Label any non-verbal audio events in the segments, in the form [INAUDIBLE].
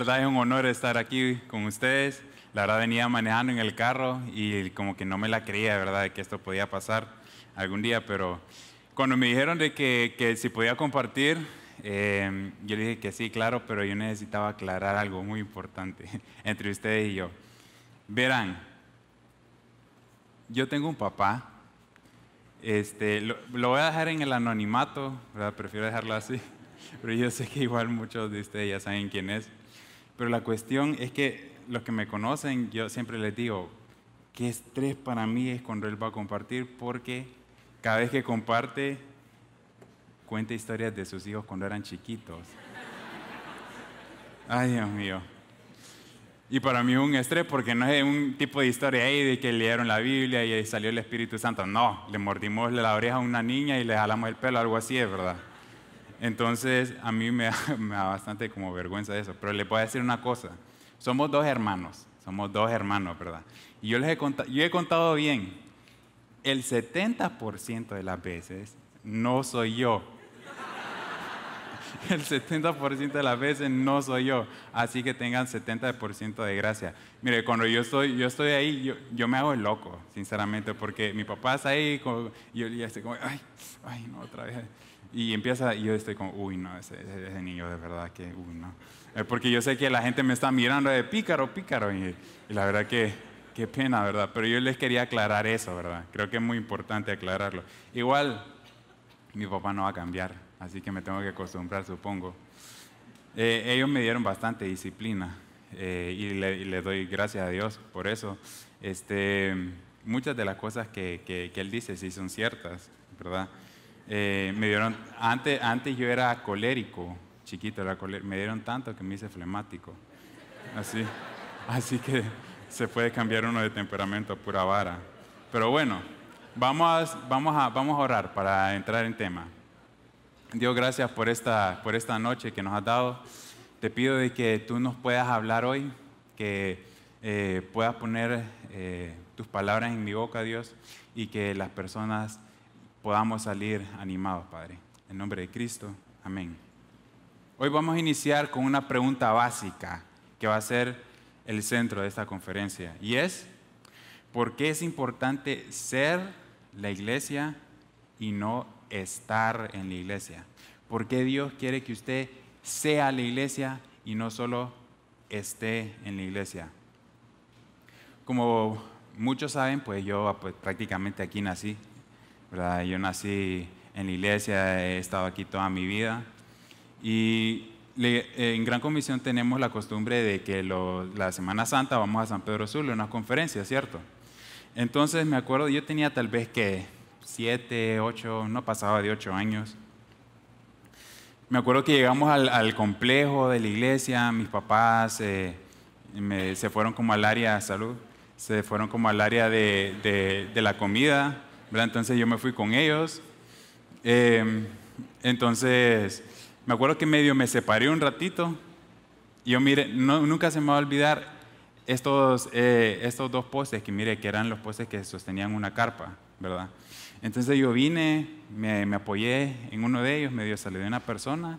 verdad es un honor estar aquí con ustedes. La verdad venía manejando en el carro y como que no me la creía, ¿verdad?, de que esto podía pasar algún día, pero cuando me dijeron de que, si podía compartir, em, yo dije que sí, claro, pero yo necesitaba aclarar algo muy importante [LAUGHS] entre ustedes y yo. Verán, yo tengo un papá, este, lo, lo voy a dejar en el anonimato, ¿verdad? prefiero dejarlo así, [LAUGHS] pero yo sé que igual muchos de ustedes ya saben quién es. Pero la cuestión es que los que me conocen, yo siempre les digo, qué estrés para mí es cuando él va a compartir, porque cada vez que comparte, cuenta historias de sus hijos cuando eran chiquitos. Ay, Dios mío. Y para mí un estrés porque no es un tipo de historia ahí de que leyeron la Biblia y salió el Espíritu Santo. No, le mordimos la oreja a una niña y le jalamos el pelo, algo así, es verdad. Entonces, a mí [LAUGHS] me da, bastante como vergüenza eso. Pero le a decir una cosa. Somos dos hermanos. Somos dos hermanos, ¿verdad? Y yo les he contado, yo he contado bien. El 70% de las veces no soy yo. [LAUGHS] El 70% de las veces no soy yo. Así que tengan 70% de gracia. Mire, cuando yo estoy, yo estoy ahí, yo, me hago el loco, sinceramente, porque mi papá está ahí, y yo, ya estoy como, ay, ay, no, otra vez. Y empieza, y yo estoy como, uy, no, ese, niño de verdad que, uy, no. Eh, porque yo sé que la gente me está mirando de pícaro, pícaro, y, la verdad que, qué pena, ¿verdad? Pero yo les quería aclarar eso, ¿verdad? Creo que es muy importante aclararlo. Igual, mi papá no va a cambiar, así que me tengo que acostumbrar, supongo. Eh, ellos me dieron bastante disciplina eh, y, le, doy gracias a Dios por eso. Este, muchas de las cosas que, que él dice sí son ciertas, ¿verdad? Eh, me dieron, antes, antes yo era colérico, chiquito, me dieron tanto que me hice flemático. Así, así que se puede cambiar uno de temperamento pura vara. Pero bueno, vamos, vamos, a, vamos a orar para entrar en tema. Dios, gracias por esta, por esta noche que nos has dado. Te pido de que tú nos puedas hablar hoy, que eh, puedas poner eh, tus palabras en mi boca, Dios, y que las personas podamos salir animados, Padre. En nombre de Cristo, amén. Hoy vamos a iniciar con una pregunta básica que va a ser el centro de esta conferencia y es, ¿por qué es importante ser la iglesia y no estar en la iglesia? ¿Por qué Dios quiere que usted sea la iglesia y no solo esté en la iglesia? Como muchos saben, pues yo ah, pues, prácticamente aquí nací, yo nací en la iglesia, he estado aquí toda mi vida. Y eh, en Gran Comisión tenemos la costumbre de que la Semana Santa vamos a San Pedro Sula, una conferencia, ¿cierto? Entonces me acuerdo, yo tenía tal vez que siete, ocho, no pasaba de ocho años. Me acuerdo que llegamos al, complejo de la iglesia, mis papás eh, se fueron como al área de salud, se fueron como al área de, de la comida entonces yo me fui con ellos. Em, entonces, me acuerdo que medio me separé un ratito. yo, mire, nunca se me va a olvidar estos, eh, estos dos postes, que mire, que eran los postes que sostenían una carpa, ¿verdad? Entonces yo vine, me, me apoyé en uno de ellos, medio salí de una persona,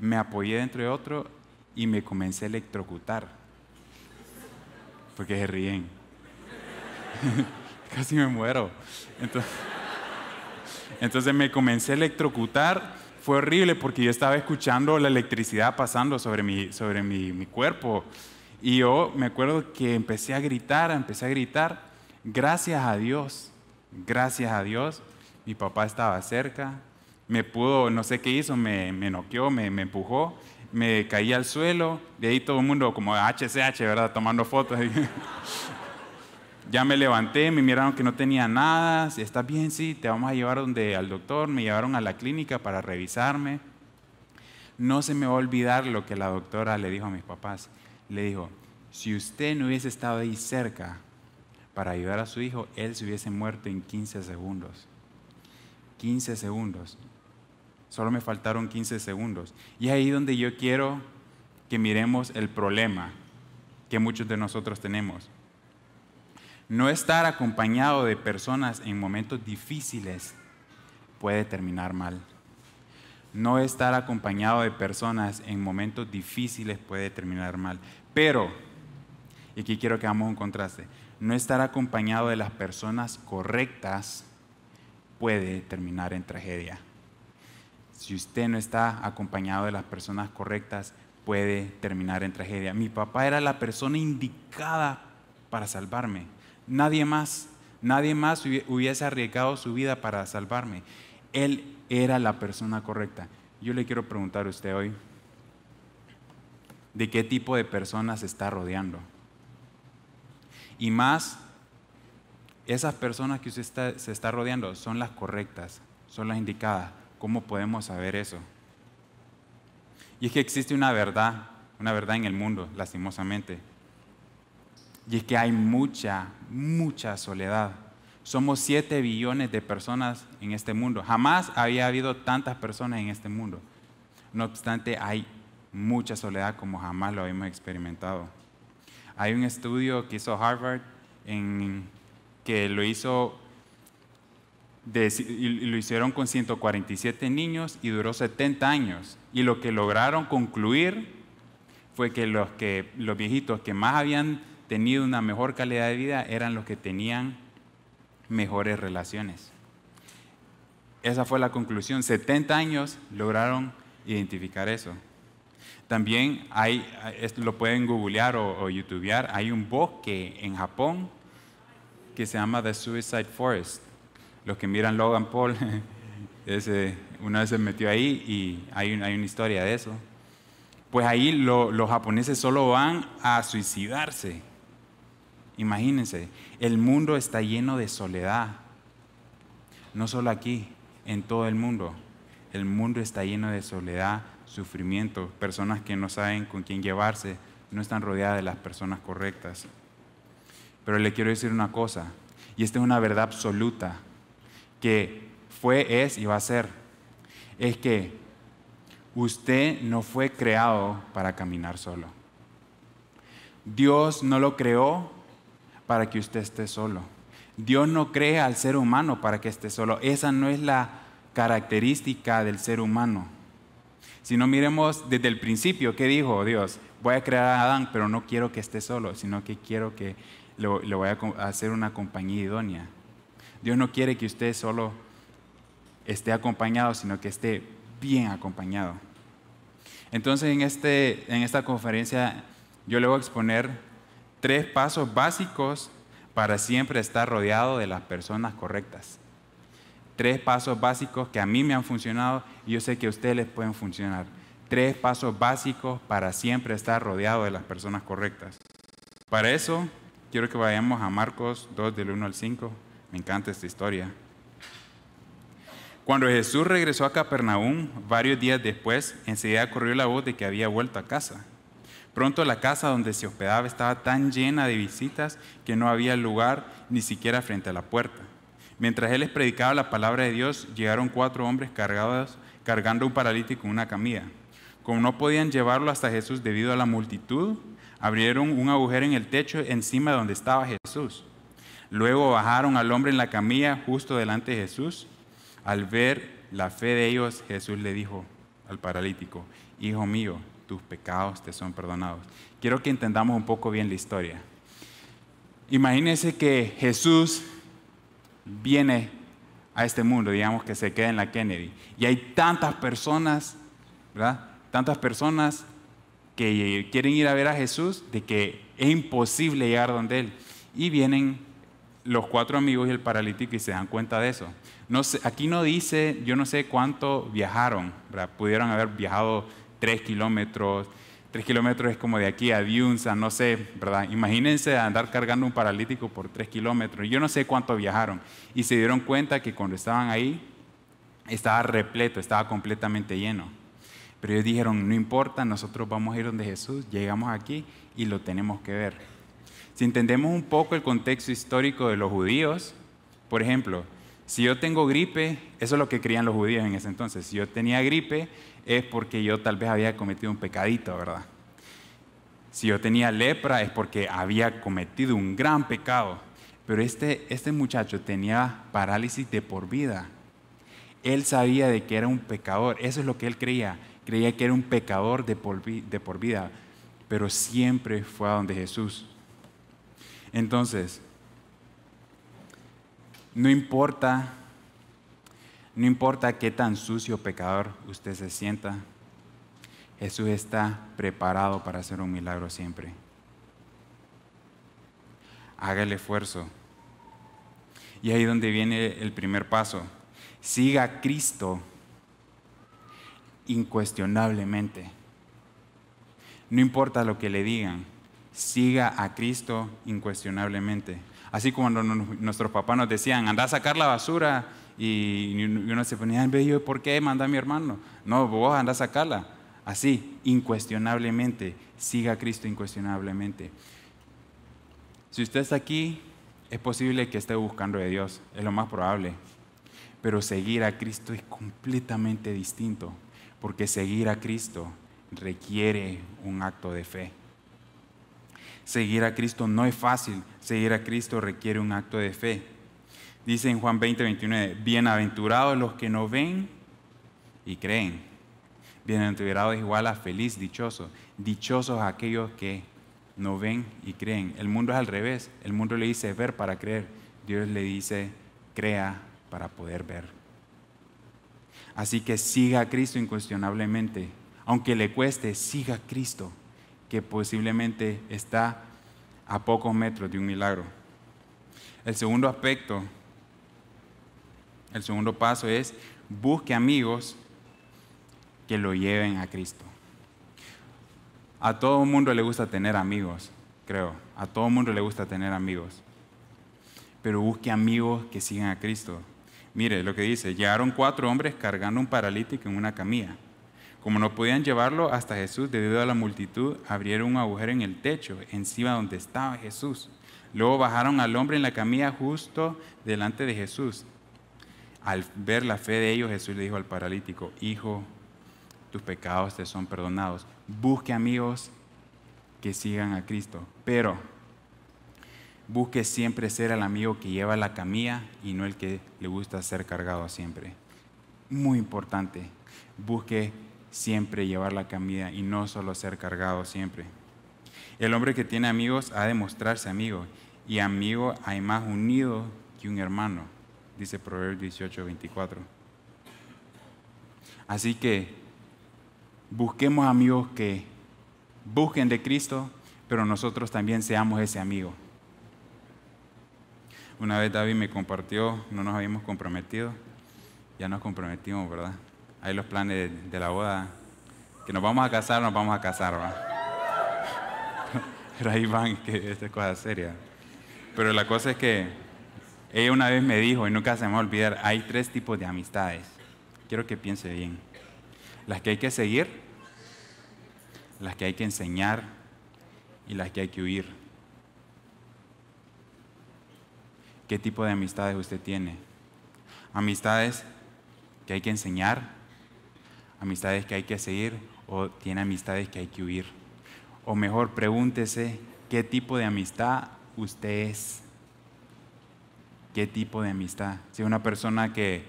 me apoyé dentro de otro y me comencé a electrocutar. Porque se ríen. [LAUGHS] casi me muero. Entonces, [LAUGHS] entonces me comencé a electrocutar. Fue horrible porque yo estaba escuchando la electricidad pasando sobre mi, sobre mi, cuerpo. Y yo me acuerdo que empecé a gritar, empecé a gritar, gracias a Dios, gracias a Dios. Mi papá estaba cerca, me pudo, no sé qué hizo, me, me noqueó, me, me empujó, me caí al suelo, de ahí todo el mundo como HCH, ¿verdad? Tomando fotos. [LAUGHS] Ya me levanté, me miraron que no tenía nada, si estás bien, sí, te vamos a llevar donde al doctor, me llevaron a la clínica para revisarme. No se me va a olvidar lo que la doctora le dijo a mis papás. Le dijo, si usted no hubiese estado ahí cerca para ayudar a su hijo, él se hubiese muerto en 15 segundos. 15 segundos. Solo me faltaron 15 segundos. Y es ahí donde yo quiero que miremos el problema que muchos de nosotros tenemos. No estar acompañado de personas en momentos difíciles puede terminar mal. No estar acompañado de personas en momentos difíciles puede terminar mal. Pero, y aquí quiero que hagamos un contraste, no estar acompañado de las personas correctas puede terminar en tragedia. Si usted no está acompañado de las personas correctas, puede terminar en tragedia. Mi papá era la persona indicada para salvarme Nadie más, nadie más hubiese arriesgado su vida para salvarme. Él era la persona correcta. Yo le quiero preguntar a usted hoy, ¿de qué tipo de personas se está rodeando? Y más, esas personas que usted se está rodeando son las correctas, son las indicadas. ¿Cómo podemos saber eso? Y es que existe una verdad, una verdad en el mundo, lastimosamente, y es que hay mucha, mucha soledad. Somos 7 billones de personas en este mundo. Jamás había habido tantas personas en este mundo. No obstante, hay mucha soledad como jamás lo habíamos experimentado. Hay un estudio que hizo Harvard que lo hizo lo hicieron con 147 niños y duró 70 años. Y lo que lograron concluir fue que los, que los viejitos que más habían tenido una mejor calidad de vida eran los que tenían mejores relaciones. Esa fue la conclusión. 70 años lograron identificar eso. También hay, lo pueden googlear o, youtubear, hay un bosque en Japón que se llama The Suicide Forest. Los que miran Logan Paul, [LAUGHS] ese, una vez se metió ahí y hay, hay una historia de eso. Pues ahí los japoneses solo van a suicidarse Imagínense, el mundo está lleno de soledad. No solo aquí, en todo el mundo. El mundo está lleno de soledad, sufrimiento, personas que no saben con quién llevarse, no están rodeadas de las personas correctas. Pero le quiero decir una cosa, y esta es una verdad absoluta, que fue, es y va a ser. Es que usted no fue creado para caminar solo. Dios no lo creó para que usted esté solo. Dios no crea al ser humano para que esté solo. Esa no es la característica del ser humano. Si no miremos desde el principio, ¿qué dijo Dios? Voy a crear a Adán, pero no quiero que esté solo, sino que quiero que le, voy a hacer una compañía idónea. Dios no quiere que usted solo esté acompañado, sino que esté bien acompañado. Entonces, en, este, en esta conferencia, yo le voy a exponer tres pasos básicos para siempre estar rodeado de las personas correctas. Tres pasos básicos que a mí me han funcionado y yo sé que a ustedes les pueden funcionar. Tres pasos básicos para siempre estar rodeado de las personas correctas. Para eso, quiero que vayamos a Marcos 2 del 1 al 5. Me encanta esta historia. Cuando Jesús regresó a Capernaum, varios días después, enseguida corrió la voz de que había vuelto a casa. Pronto la casa donde se hospedaba estaba tan llena de visitas que no había lugar ni siquiera frente a la puerta. Mientras él les predicaba la palabra de Dios, llegaron cuatro hombres cargados, cargando un paralítico en una camilla. Como no podían llevarlo hasta Jesús debido a la multitud, abrieron un agujero en el techo encima donde estaba Jesús. Luego bajaron al hombre en la camilla justo delante de Jesús. Al ver la fe de ellos, Jesús le dijo al paralítico, Hijo mío, tus pecados te son perdonados. Quiero que entendamos un poco bien la historia. imagínese que Jesús viene a este mundo, digamos que se queda en la Kennedy, y hay tantas personas, ¿verdad? Tantas personas que quieren ir a ver a Jesús, de que es imposible llegar donde Él. Y vienen los cuatro amigos y el paralítico y se dan cuenta de eso. No sé, aquí no dice, yo no sé cuánto viajaron, ¿verdad? pudieron haber viajado tres kilómetros. tres kilómetros es como de aquí a Dunza, no sé, ¿verdad? Imagínense andar cargando un paralítico por tres kilómetros. Yo no sé cuánto viajaron. Y se dieron cuenta que cuando estaban ahí, estaba repleto, estaba completamente lleno. Pero ellos dijeron, no importa, nosotros vamos a ir donde Jesús, llegamos aquí y lo tenemos que ver. Si entendemos un poco el contexto histórico de los judíos, por ejemplo, si yo tengo gripe, eso es lo que creían los judíos en ese entonces. Si yo tenía gripe, es porque yo tal vez había cometido un pecadito, ¿verdad? Si yo tenía lepra, es porque había cometido un gran pecado. Pero este, este muchacho tenía parálisis de por vida. Él sabía de que era un pecador. Eso es lo que él creía. Creía que era un pecador de por, de por vida. Pero siempre fue a donde Jesús. Entonces, no importa, no importa qué tan sucio pecador usted se sienta, Jesús está preparado para hacer un milagro siempre. Haga el esfuerzo. Y ahí donde viene el primer paso. Siga a Cristo incuestionablemente. No importa lo que le digan, siga a Cristo incuestionablemente. Así como nuestros papás nos decían, anda a sacar la basura, y uno se ponía, yo, ¿por qué manda a mi hermano? No, vos anda a sacarla. Así, incuestionablemente, siga a Cristo incuestionablemente. Si usted está aquí, es posible que esté buscando a Dios, es lo más probable. Pero seguir a Cristo es completamente distinto, porque seguir a Cristo requiere un acto de fe. Seguir a Cristo no es fácil, seguir a Cristo requiere un acto de fe. Dice en Juan 20, 29, bienaventurados los que no ven y creen. Bienaventurados es igual a feliz, dichoso. Dichosos aquellos que no ven y creen. El mundo es al revés. El mundo le dice ver para creer. Dios le dice crea para poder ver. Así que siga a Cristo incuestionablemente. Aunque le cueste, siga a Cristo que posiblemente está a pocos metros de un milagro. El segundo aspecto, el segundo paso es busque amigos que lo lleven a Cristo. A todo mundo le gusta tener amigos, creo. A todo mundo le gusta tener amigos. Pero busque amigos que sigan a Cristo. Mire lo que dice, llegaron cuatro hombres cargando un paralítico en una camilla. Como no podían llevarlo hasta Jesús debido a la multitud, abrieron un agujero en el techo, encima donde estaba Jesús. Luego bajaron al hombre en la camilla justo delante de Jesús. Al ver la fe de ellos, Jesús le dijo al paralítico, Hijo, tus pecados te son perdonados. Busque amigos que sigan a Cristo, pero busque siempre ser el amigo que lleva la camilla y no el que le gusta ser cargado siempre. Muy importante, busque siempre llevar la camilla y no solo ser cargado siempre. El hombre que tiene amigos ha de mostrarse amigo, y amigo hay más unido que un hermano, dice Proverbios 18, 24. Así que busquemos amigos que busquen de Cristo, pero nosotros también seamos ese amigo. Una vez David me compartió, no nos habíamos comprometido, ya nos comprometimos, ¿verdad? Ahí los planes de, la boda. Que nos vamos a casar, nos vamos a casar, ¿va? [LAUGHS] Pero ahí van, que esta es cosa seria. Pero la cosa es que ella una vez me dijo, y nunca se me va a olvidar, hay tres tipos de amistades. Quiero que piense bien. Las que hay que seguir, las que hay que enseñar y las que hay que huir. ¿Qué tipo de amistades usted tiene? Amistades que hay que enseñar amistades que hay que seguir o tiene amistades que hay que huir. O mejor, pregúntese qué tipo de amistad usted es. ¿Qué tipo de amistad? Si es una persona que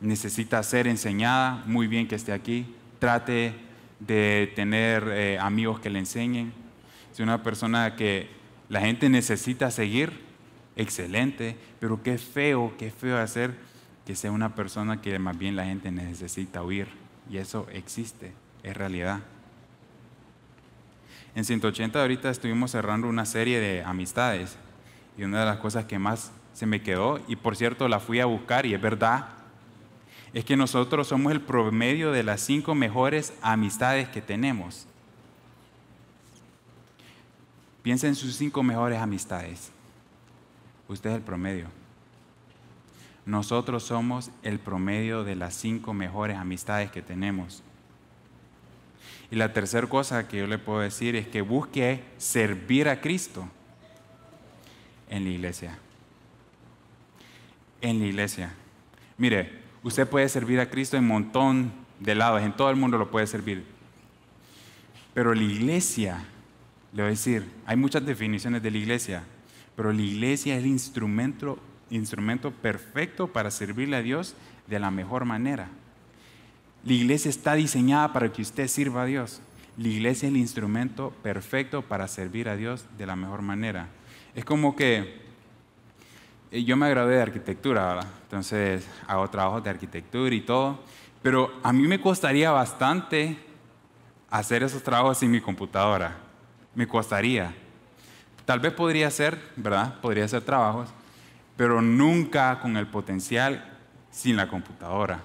necesita ser enseñada, muy bien que esté aquí. Trate de tener eh, amigos que le enseñen. Si es una persona que la gente necesita seguir, excelente, pero qué feo, qué feo hacer que sea una persona que más bien la gente necesita huir. Y eso existe, es realidad. En 180 ahorita estuvimos cerrando una serie de amistades y una de las cosas que más se me quedó, y por cierto la fui a buscar y es verdad, es que nosotros somos el promedio de las cinco mejores amistades que tenemos. Piensa en sus cinco mejores amistades. Usted es el promedio. Nosotros somos el promedio de las cinco mejores amistades que tenemos. Y la tercera cosa que yo le puedo decir es que busque servir a Cristo en la iglesia. En la iglesia. Mire, usted puede servir a Cristo en un montón de lados, en todo el mundo lo puede servir. Pero la iglesia, le voy a decir, hay muchas definiciones de la iglesia, pero la iglesia es el instrumento instrumento perfecto para servirle a Dios de la mejor manera. La iglesia está diseñada para que usted sirva a Dios. La iglesia es el instrumento perfecto para servir a Dios de la mejor manera. Es como que eh, yo me gradué de arquitectura, Entonces hago trabajos de arquitectura y todo. Pero a mí me costaría bastante hacer esos trabajos sin mi computadora. Me costaría. Tal vez podría ser ¿verdad? Podría hacer trabajos, pero nunca con el potencial sin la computadora.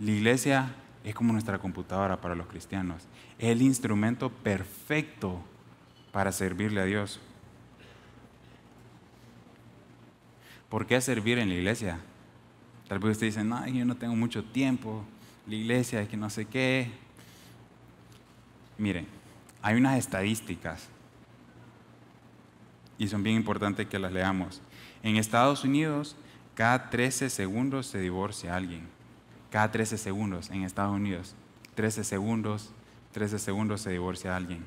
La iglesia es como nuestra computadora para los cristianos. Es el instrumento perfecto para servirle a Dios. ¿Por qué servir en la iglesia? Tal vez ustedes dicen, no, yo no tengo mucho tiempo, la iglesia es que no sé qué. Miren, hay unas estadísticas y son bien importantes que las leamos. En Estados Unidos, cada 13 segundos se divorcia alguien. Cada 13 segundos en Estados Unidos. 13 segundos, 13 segundos se divorcia alguien.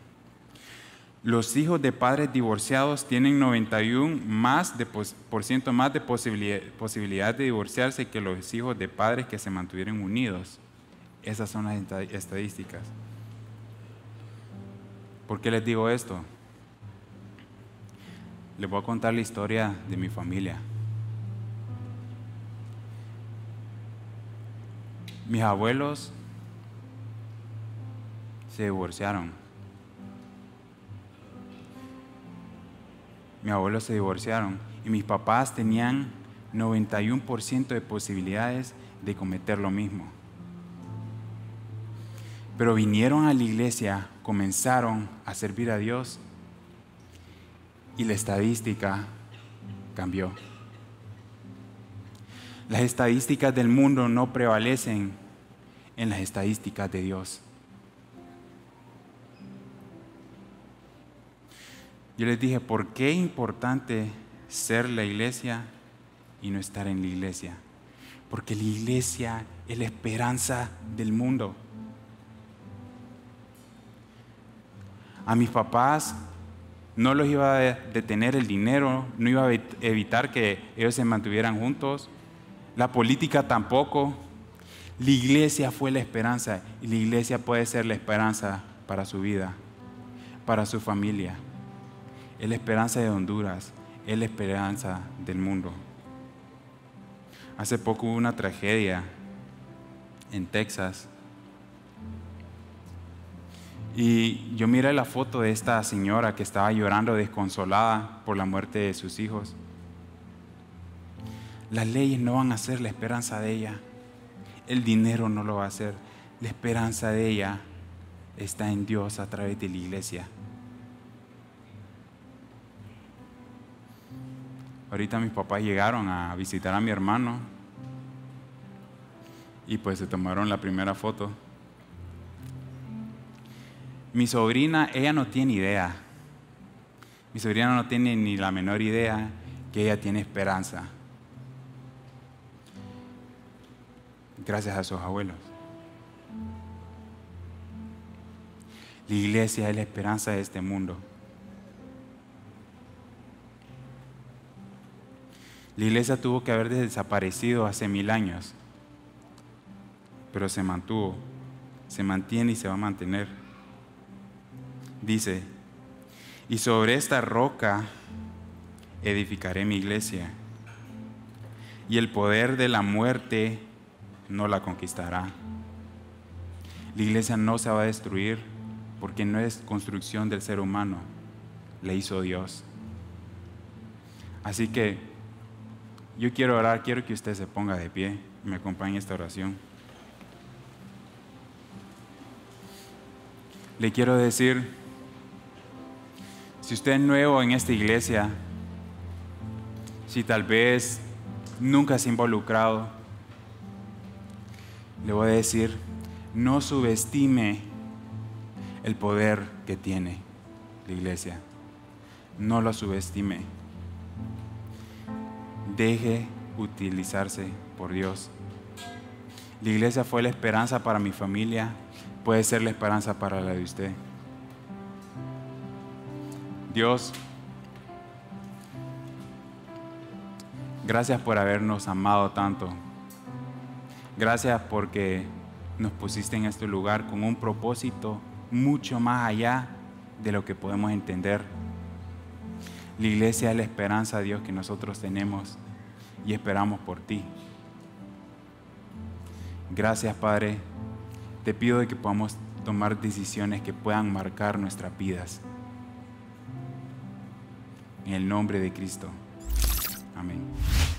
Los hijos de padres divorciados tienen 91% más de, de posibilidad, posibilidad de divorciarse que los hijos de padres que se mantuvieron unidos. Esas son las estadísticas. ¿Por qué les digo esto? les voy a contar la historia de mi familia. Mis abuelos se divorciaron. Mis abuelos se divorciaron y mis papás tenían 91% de posibilidades de cometer lo mismo. Pero vinieron a la iglesia, comenzaron a servir a Dios y la estadística cambió. Las estadísticas del mundo no prevalecen en las estadísticas de Dios. Yo les dije, ¿por qué es importante ser la iglesia y no estar en la iglesia? Porque la iglesia es la esperanza del mundo. A mis papás no los iba a detener el dinero, no iba a evitar que ellos se mantuvieran juntos. La política tampoco. La iglesia fue la esperanza y la iglesia puede ser la esperanza para su vida, para su familia. Es la esperanza de Honduras, es la esperanza del mundo. Hace poco hubo una tragedia en Texas y yo miré la foto de esta señora que estaba llorando desconsolada por la muerte de sus hijos. Las leyes no van a ser la esperanza de ella. El dinero no lo va a hacer. La esperanza de ella está en Dios a través de la iglesia. Ahorita mis papás llegaron a visitar a mi hermano y pues se tomaron la primera foto. Mi sobrina, ella no tiene idea. Mi sobrina no tiene ni la menor idea que ella tiene esperanza. Gracias a sus abuelos. La iglesia es la esperanza de este mundo. La iglesia tuvo que haber desaparecido hace mil años, pero se mantuvo, se mantiene y se va a mantener dice, y sobre esta roca edificaré mi iglesia, y el poder de la muerte no la conquistará. La iglesia no se va a destruir porque no es construcción del ser humano, la hizo Dios. Así que yo quiero orar, quiero que usted se ponga de pie me acompañe esta oración. Le quiero decir si usted es nuevo en esta iglesia, si tal vez nunca se ha involucrado, le voy a decir, no subestime el poder que tiene la iglesia. No lo subestime. Deje utilizarse por Dios. La iglesia fue la esperanza para mi familia, puede ser la esperanza para la de usted. Dios, gracias por habernos amado tanto. Gracias porque nos pusiste en este lugar con un propósito mucho más allá de lo que podemos entender. La iglesia es la esperanza, Dios, que nosotros tenemos y esperamos por ti. Gracias, Padre. Te pido de que podamos tomar decisiones que puedan marcar nuestras vidas. En el nombre de Cristo. Amén.